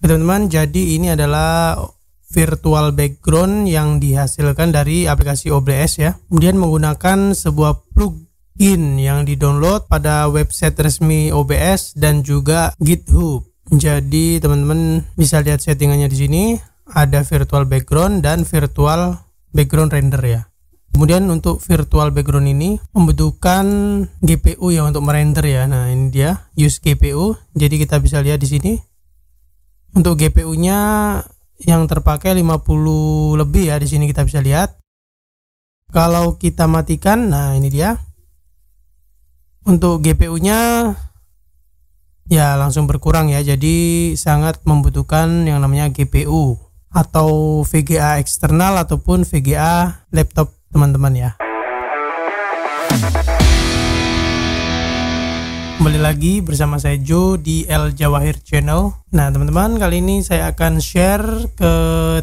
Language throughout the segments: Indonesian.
teman-teman jadi ini adalah virtual background yang dihasilkan dari aplikasi OBS ya. Kemudian menggunakan sebuah plugin yang didownload pada website resmi OBS dan juga GitHub. Jadi teman-teman bisa lihat settingannya di sini ada virtual background dan virtual background render ya. Kemudian untuk virtual background ini membutuhkan GPU ya untuk merender ya. Nah, ini dia use GPU. Jadi kita bisa lihat di sini untuk GPU-nya yang terpakai 50 lebih ya di sini kita bisa lihat. Kalau kita matikan, nah ini dia. Untuk GPU-nya ya langsung berkurang ya. Jadi sangat membutuhkan yang namanya GPU atau VGA eksternal ataupun VGA laptop teman-teman ya. Kembali lagi bersama saya Jo di El Jawahir Channel. Nah, teman-teman, kali ini saya akan share ke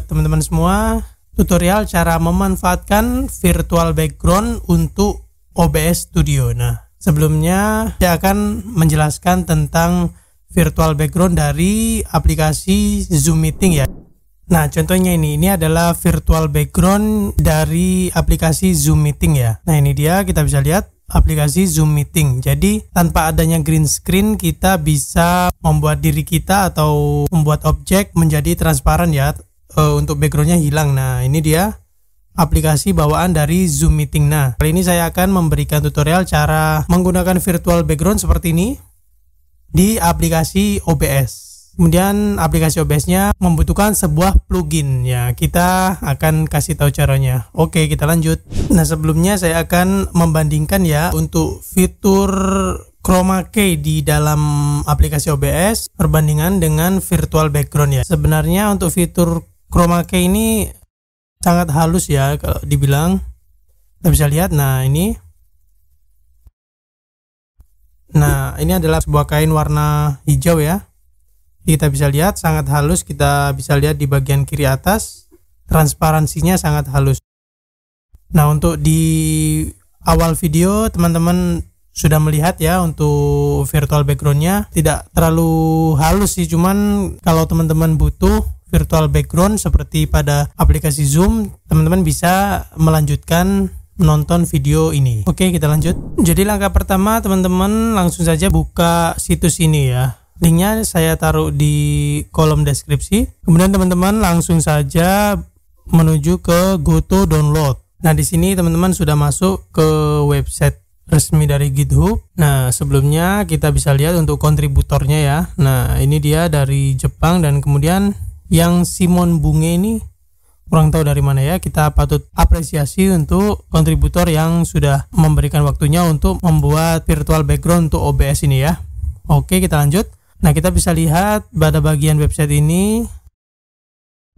teman-teman semua tutorial cara memanfaatkan virtual background untuk OBS Studio. Nah, sebelumnya saya akan menjelaskan tentang virtual background dari aplikasi Zoom Meeting ya. Nah, contohnya ini, ini adalah virtual background dari aplikasi Zoom Meeting ya. Nah, ini dia, kita bisa lihat aplikasi Zoom Meeting. Jadi tanpa adanya green screen kita bisa membuat diri kita atau membuat objek menjadi transparan ya e, untuk backgroundnya hilang. Nah ini dia aplikasi bawaan dari Zoom Meeting. Nah kali ini saya akan memberikan tutorial cara menggunakan virtual background seperti ini di aplikasi OBS. Kemudian aplikasi OBS-nya membutuhkan sebuah plugin ya. Kita akan kasih tahu caranya. Oke, kita lanjut. Nah, sebelumnya saya akan membandingkan ya untuk fitur chroma key di dalam aplikasi OBS perbandingan dengan virtual background ya. Sebenarnya untuk fitur chroma key ini sangat halus ya kalau dibilang. Kita bisa lihat nah ini. Nah, ini adalah sebuah kain warna hijau ya kita bisa lihat sangat halus kita bisa lihat di bagian kiri atas transparansinya sangat halus nah untuk di awal video teman-teman sudah melihat ya untuk virtual backgroundnya tidak terlalu halus sih cuman kalau teman-teman butuh virtual background seperti pada aplikasi Zoom teman-teman bisa melanjutkan menonton video ini. Oke, kita lanjut. Jadi langkah pertama teman-teman langsung saja buka situs ini ya. Linknya saya taruh di kolom deskripsi. Kemudian teman-teman langsung saja menuju ke GoTo Download. Nah, di sini teman-teman sudah masuk ke website resmi dari GitHub. Nah, sebelumnya kita bisa lihat untuk kontributornya ya. Nah, ini dia dari Jepang dan kemudian yang Simon Bunge ini kurang tahu dari mana ya kita patut apresiasi untuk kontributor yang sudah memberikan waktunya untuk membuat virtual background untuk OBS ini ya oke kita lanjut Nah, kita bisa lihat pada bagian website ini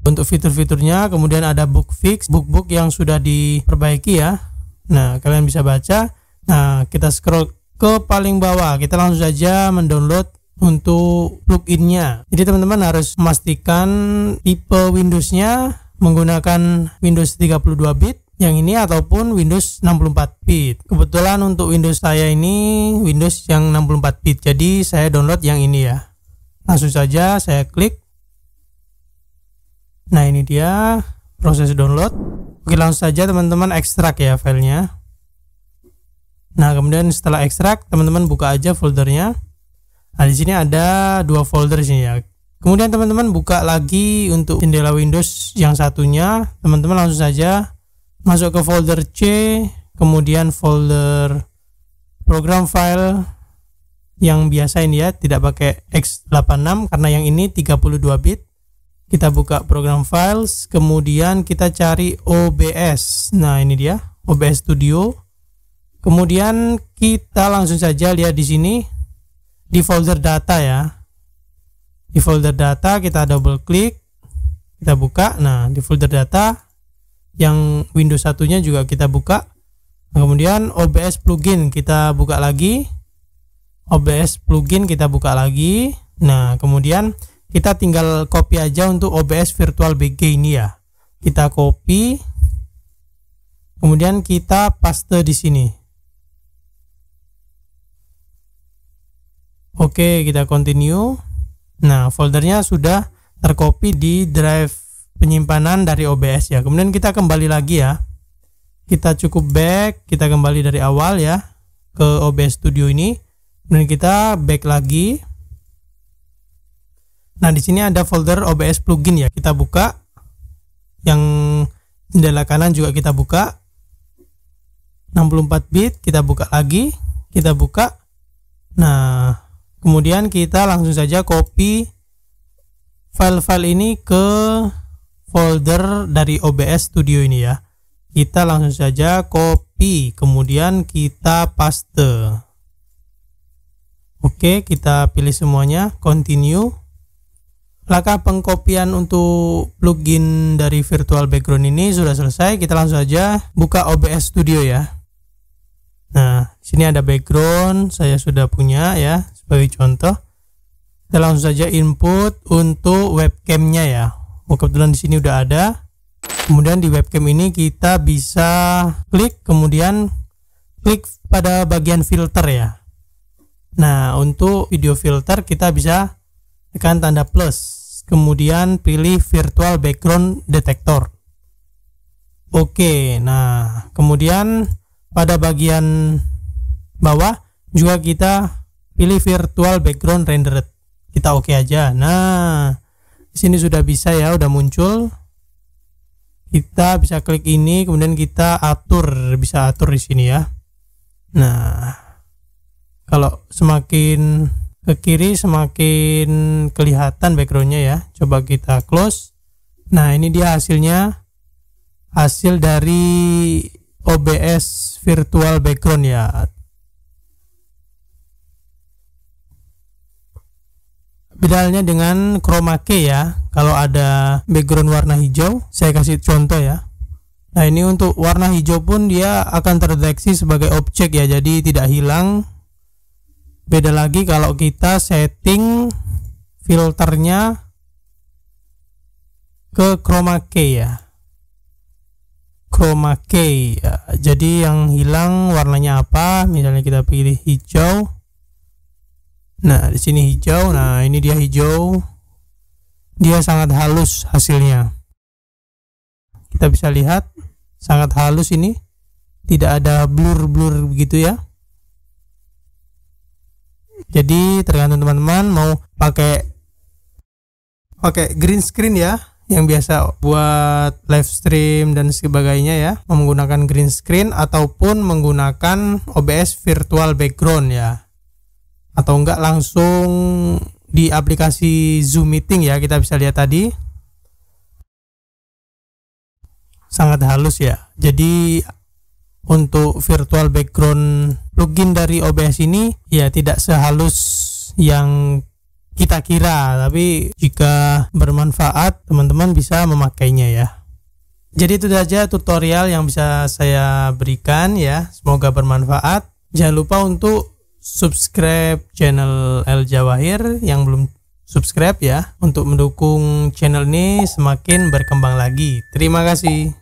untuk fitur-fiturnya, kemudian ada book fix, book-book yang sudah diperbaiki ya. Nah, kalian bisa baca. Nah, kita scroll ke paling bawah. Kita langsung saja mendownload untuk pluginnya. Jadi teman-teman harus memastikan tipe Windows-nya menggunakan Windows 32 bit yang ini ataupun Windows 64 bit. Kebetulan untuk Windows saya ini Windows yang 64 bit. Jadi saya download yang ini ya. Langsung saja saya klik. Nah, ini dia proses download. Oke, langsung saja teman-teman ekstrak ya filenya. Nah, kemudian setelah ekstrak, teman-teman buka aja foldernya. Nah, di sini ada dua folder sini ya. Kemudian teman-teman buka lagi untuk jendela Windows yang satunya, teman-teman langsung saja masuk ke folder C kemudian folder program file yang biasa ini ya tidak pakai x86 karena yang ini 32 bit kita buka program files kemudian kita cari OBS nah ini dia OBS Studio kemudian kita langsung saja lihat di sini di folder data ya di folder data kita double klik kita buka nah di folder data yang Windows satunya juga kita buka kemudian OBS plugin kita buka lagi OBS plugin kita buka lagi nah kemudian kita tinggal copy aja untuk OBS virtual BG ini ya kita copy kemudian kita paste di sini oke kita continue nah foldernya sudah tercopy di drive penyimpanan dari OBS ya. Kemudian kita kembali lagi ya. Kita cukup back, kita kembali dari awal ya ke OBS Studio ini. Kemudian kita back lagi. Nah, di sini ada folder OBS plugin ya. Kita buka yang jendela kanan juga kita buka. 64 bit kita buka lagi, kita buka. Nah, kemudian kita langsung saja copy file-file ini ke folder dari OBS Studio ini ya kita langsung saja copy kemudian kita paste oke kita pilih semuanya continue langkah pengkopian untuk plugin dari virtual background ini sudah selesai kita langsung saja buka OBS Studio ya nah sini ada background saya sudah punya ya sebagai contoh kita langsung saja input untuk webcamnya ya oh, kebetulan di sini udah ada kemudian di webcam ini kita bisa klik kemudian klik pada bagian filter ya nah untuk video filter kita bisa tekan tanda plus kemudian pilih virtual background detector oke nah kemudian pada bagian bawah juga kita pilih virtual background rendered kita oke okay aja nah sini sudah bisa ya udah muncul kita bisa klik ini kemudian kita atur bisa atur di sini ya nah kalau semakin ke kiri semakin kelihatan backgroundnya ya coba kita close nah ini dia hasilnya hasil dari OBS virtual background ya bedanya dengan chroma key ya kalau ada background warna hijau saya kasih contoh ya nah ini untuk warna hijau pun dia akan terdeteksi sebagai objek ya jadi tidak hilang beda lagi kalau kita setting filternya ke chroma key ya chroma key ya. jadi yang hilang warnanya apa misalnya kita pilih hijau Nah, di sini hijau. Nah, ini dia hijau. Dia sangat halus hasilnya. Kita bisa lihat sangat halus ini. Tidak ada blur-blur begitu ya. Jadi, tergantung teman-teman mau pakai pakai green screen ya yang biasa buat live stream dan sebagainya ya menggunakan green screen ataupun menggunakan OBS virtual background ya atau enggak langsung di aplikasi Zoom meeting ya kita bisa lihat tadi sangat halus ya jadi untuk virtual background plugin dari OBS ini ya tidak sehalus yang kita kira tapi jika bermanfaat teman-teman bisa memakainya ya jadi itu saja tutorial yang bisa saya berikan ya semoga bermanfaat jangan lupa untuk subscribe channel El Jawahir yang belum subscribe ya untuk mendukung channel ini semakin berkembang lagi. Terima kasih.